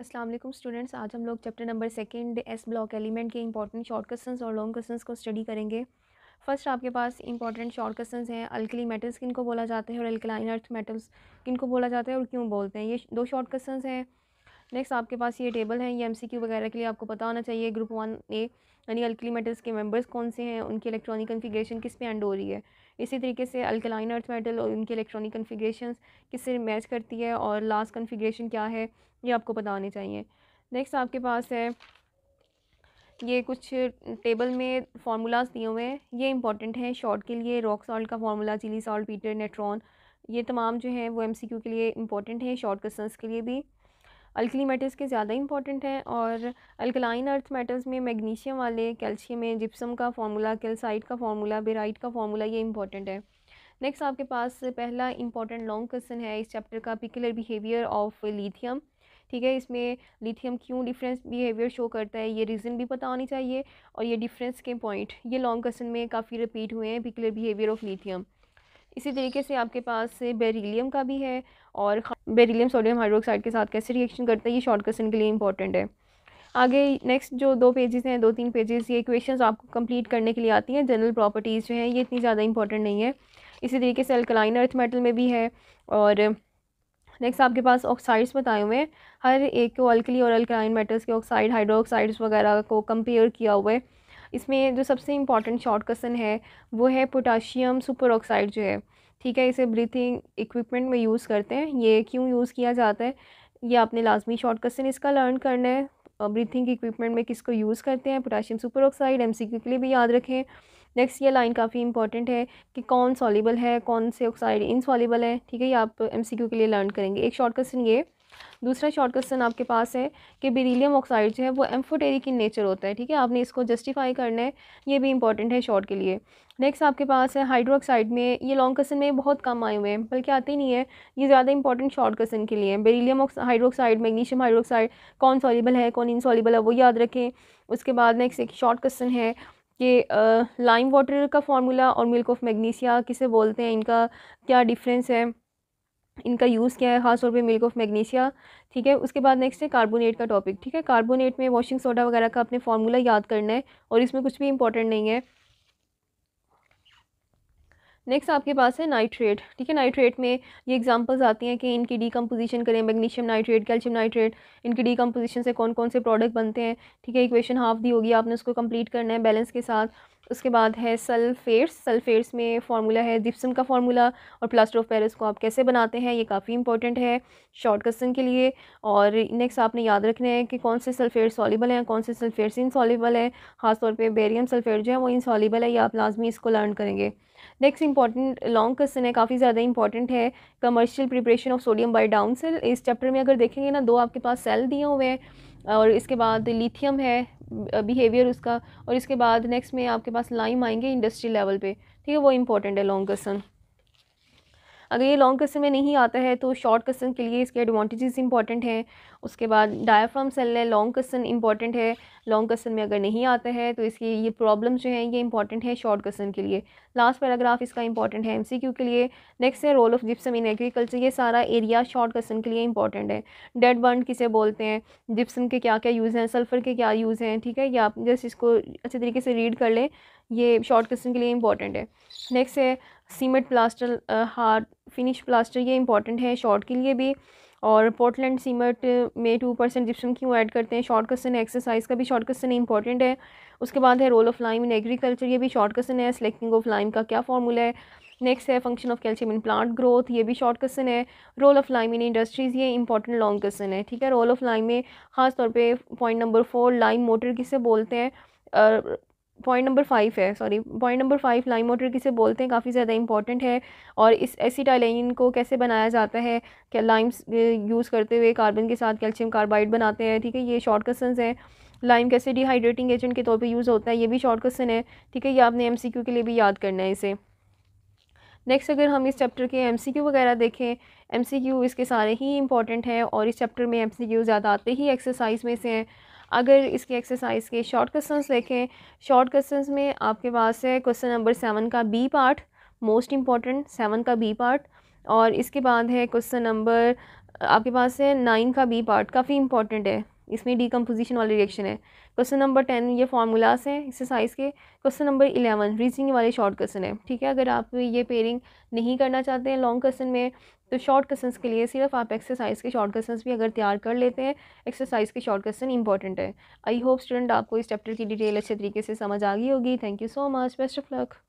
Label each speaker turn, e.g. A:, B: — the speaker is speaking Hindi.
A: अस्सलाम वालेकुम स्टूडेंट्स आज हम लोग chapter number second S block element के इंपॉर्टेंट शॉर्ट क्वेश्चंस और लॉन्ग क्वेश्चंस को स्टडी करेंगे फर्स्ट आपके पास इंपॉर्टेंट शॉर्ट क्वेश्चंस हैं अल्कली मेटल्स किन को बोला जाता है और अल्कलाइन अर्थ मेटल्स किन को बोला जाता है और क्यों बोलते हैं ये दो शॉर्ट क्वेश्चंस हैं नेक्स्ट आपके पास ये टेबल है ये एमसीक्यू वगैरह के लिए आपको पता होना चाहिए ग्रुप वन ए यानी अल्कली मेटल्स के मेंबर्स कौन से हैं उनकी इलेक्ट्रॉनिक कन्फिग्रेशन किस पे एंड हो रही है इसी तरीके से अल्कलाइन अर्थ मेटल और उनकी इलेक्ट्रॉनिक कन्फिग्रेशन किससे मैच करती है और लास्ट कन्फिग्रेशन क्या है ये आपको पता होने चाहिए नेक्स्ट आपके पास है ये कुछ टेबल में फार्मूलाज दिए हुए हैं ये इंपॉर्टेंट हैं शॉर्ट के लिए रॉक सॉल्ट का formula Chile saltpetre natron ये तमाम जो हैं वो एमसीक्यू के लिए इंपॉर्टेंट हैं शॉर्ट क्वेश्चंस के लिए भी अल्कली मेटल्स के ज़्यादा इंपॉर्टेंट हैं और अल्कलाइन अर्थ मेटल्स में मैग्नीशियम वाले कैल्शियम में जिप्सम का फार्मूला कैल्साइड का फार्मूला बेराइट का फार्मूला ये इंपॉर्टेंट है नेक्स्ट आपके पास पहला इंपॉर्टेंट लॉन्ग क्वेश्चन है इस चैप्टर का पिकुलर बिहेवियर ऑफ लिथियम ठीक है इसमें लिथियम क्यों डिफरेंस बिहेवियर शो करता है ये रीज़न भी पता होनी चाहिए और ये डिफरेंस के पॉइंट ये लॉन्ग क्वेश्चन में काफ़ी रिपीट हुए हैं पिकुलर बिहेवियर ऑफ लिथियम इसी तरीके से आपके पास से का भी है और बेरीलीम सोडियम हाइड्रोक्साइड के साथ कैसे रिएक्शन करता है ये शॉर्ट क्वेश्चन के लिए इंपॉर्टेंट है आगे नेक्स्ट जो दो पेजेस हैं दो तीन पेजेस ये क्वेश्चंस आपको कंप्लीट करने के लिए आती हैं जनरल प्रॉपर्टीज़ जो हैं ये इतनी ज़्यादा इंपॉर्टेंट नहीं है इसी तरीके से अल्कलाइन अर्थ मेटल में भी है और नेक्स्ट आपके पास ऑक्साइड्स बताए हुए हैं हर एक को अल्कली और अल्कलाइन मेटल्स के ऑक्साइड हाइड्रो ऑक्साइड्स वगैरह को कंपेयर किया हुआ है इसमें जो सबसे इम्पॉर्टेंट शॉर्ट क्वेश्चन है वो है पोटाशियम सुपर ऑक्साइड जो है ठीक है इसे ब्रीथिंग इक्विपमेंट में यूज़ करते हैं ये क्यों यूज़ किया जाता है ये आपने लाजमी शॉर्ट क्वेश्चन इसका लर्न करना है ब्रीथिंग इक्विपमेंट में किसको यूज़ करते हैं पोटाशियम सुपर ऑक्साइड एम के लिए भी याद रखें नेक्स्ट ये लाइन काफ़ी इंपॉर्टेंट है कि कौन सॉलीबल है कौन से ऑक्साइड इनसॉलीबल है ठीक है ये आप एम के लिए लर्न करेंगे एक शॉर्ट क्वेश्चन ये दूसरा शॉर्ट क्वेश्चन आपके पास है कि बेरीलियम ऑक्साइड जो है वो एम्फोटेरिक इन नेचर होता है ठीक है आपने इसको जस्टिफाई करना है ये भी इंपॉर्टेंट है शॉर्ट के लिए नेक्स्ट आपके पास है हाइड्रोक्साइड में ये लॉन्ग क्वेश्चन में बहुत कम आए हुए हैं बल्कि आते ही नहीं है ये ज़्यादा इंपॉर्टेंट शॉर्ट क्वेश्चन के लिए बेरीलियम हाइड्रोक्साइड मैग्नीशियम हाइड्रोक्साइड कौन सॉलीबल है कौन इनसॉलीबल है वो याद रखें उसके बाद नेक्स्ट एक शॉर्ट क्वेश्चन है कि लाइम वाटर का फार्मूला और मिल्क ऑफ मैग्नीशिया किसे बोलते हैं इनका क्या डिफरेंस है इनका यूज़ किया है खासतौर पे मिल्क ऑफ मैग्नीशिया ठीक है उसके बाद नेक्स्ट है कार्बोनेट का टॉपिक ठीक है कार्बोनेट में वॉशिंग सोडा वगैरह का अपने फार्मूला याद करना है और इसमें कुछ भी इंपॉर्टेंट नहीं है नेक्स्ट आपके पास है नाइट्रेट ठीक है नाइट्रेट में ये एग्जांपल्स आती हैं कि इनकी डीकम्पोजिशन करें मैग्नीशियम नाइट्रेट कैल्शियम नाइट्रेट इनकी डीकम्पोजिशन से कौन कौन से प्रोडक्ट बनते हैं ठीक है इक्वेशन हाफ दी होगी आपने उसको कंप्लीट करना है बैलेंस के साथ उसके बाद है सल्फेट्स सल्फेट्स में फार्मूला है जिप्सम का फार्मूला और प्लास्टर ऑफ पेरिस को आप कैसे बनाते हैं ये काफ़ी इंपॉर्टेंट है शॉर्ट क्वेश्चन के लिए और नेक्स्ट आपने याद रखना है कि कौन से सल्फेट सॉलीबल हैं कौन से सल्फेट्स इनसॉलीबल हैं ख़ासतौर पर बेरियम सल्फेट जो है वो इनसॉलीबल है ये आप लाजमी इसको लर्न करेंगे नेक्स्ट इंपॉर्टेंट लॉन्ग क्वेश्चन है काफ़ी ज़्यादा इंपॉर्टेंट है commercial preparation of sodium by down cell इस चैप्टर में अगर देखेंगे ना दो आपके पास सेल दिए हुए हैं और इसके बाद लिथियम है बिहेवियर उसका और इसके बाद नेक्स्ट में आपके पास लाइम आएंगे इंडस्ट्री लेवल पे ठीक है वो इंपॉर्टेंट है लॉन्ग क्वेश्चन अगर ये लॉन्ग क्वेश्चन में नहीं आता है तो शॉर्ट क्वेश्चन के लिए इसके एडवांटेजेस इंपॉर्टेंट हैं उसके बाद डायाफ्राम सेल है लॉन्ग क्वेश्चन इंपॉर्टेंट है लॉन्ग क्वेश्चन में अगर नहीं आता है तो इसकी ये प्रॉब्लम्स जो हैं ये इंपॉर्टेंट है शॉर्ट क्वेश्चन के लिए लास्ट पैराग्राफ इसका इंपॉर्टेंट है एम के लिए नेक्स्ट है role of gypsum in agriculture ये सारा एरिया शॉर्ट क्वेश्चन के लिए इंपॉर्टेंट है डेड बर्न किसे बोलते हैं जिप्सम के क्या क्या यूज़ हैं सल्फर के क्या यूज़ हैं ठीक है ये आप जस्ट इसको अच्छे तरीके से रीड कर लें ये शॉर्ट क्वेश्चन के लिए इंपॉर्टेंट है नेक्स्ट है cement plaster hard finish plaster ये इंपॉर्टेंट है शॉर्ट के लिए भी और पोर्टलैंड सीमेंट में टू परसेंट जिप्सम क्यों ऐड करते हैं शॉर्ट क्वेश्चन एक्सरसाइज का भी शॉर्ट क्वेश्चन इंपॉर्टेंट है उसके बाद है role of lime in agriculture ये भी शॉर्ट क्वेश्चन है सेलेक्टिंग ऑफ लाइम का क्या फॉर्मूला है नेक्स्ट है function of calcium in plant growth ये भी शॉर्ट क्वेश्चन है role of lime in industries ये इंपॉर्टेंट लॉन्ग क्वेश्चन है ठीक है रोल ऑफ लाइम में खासतौर पर point number four lime mortar किसे बोलते हैं पॉइंट नंबर फाइव है sorry point number five lime water किसे बोलते हैं काफ़ी ज़्यादा इंपॉर्टेंट है और इस एसिटाइलाइन को कैसे बनाया जाता है क्या लाइम्स यूज़ करते हुए कार्बन के साथ कैल्शियम कार्बाइड बनाते हैं ठीक है ये शॉर्ट क्वेश्चन हैं लाइम कैसे डिहाइड्रेटिंग एजेंट के तौर पे यूज़ होता है ये भी शॉर्ट क्वेश्चन है ठीक है ये आपने एम के लिए भी याद करना है इसे नेक्स्ट अगर हम इस चैप्टर के एम वगैरह देखें एम इसके सारे ही इंपॉर्टेंट हैं और इस चैप्टर में एम ज़्यादा आते ही एक्सरसाइज में से हैं अगर इसकी एक्सरसाइज के शॉर्ट क्वेश्चन देखें शॉर्ट क्वेश्चन में आपके पास है क्वेश्चन नंबर सेवन का B part most important seven का बी पार्ट और इसके बाद है क्वेश्चन नंबर आपके पास है नाइन का बी पार्ट काफ़ी इंपॉर्टेंट है इसमें डीकम्पोजिशन वाली रिएक्शन है क्वेश्चन नंबर टेन ये फार्मूलाज हैं एक्सरसाइज के क्वेश्चन नंबर इलेवन रीजनिंग वाले शॉर्ट क्वेश्चन है ठीक है अगर आप ये पेयरिंग नहीं करना चाहते हैं लॉन्ग क्वेश्चन में तो शॉर्ट क्वेश्चन के लिए सिर्फ आप एक्सरसाइज के शॉर्ट क्वेश्चन भी अगर तैयार कर लेते हैं एक्सरसाइज के शॉर्ट क्वेश्चन इंपॉर्टेंट है आई होप स्टूडेंट आपको इस चैप्टर की डिटेल अच्छे तरीके से समझ आ गई होगी thank you so much best of luck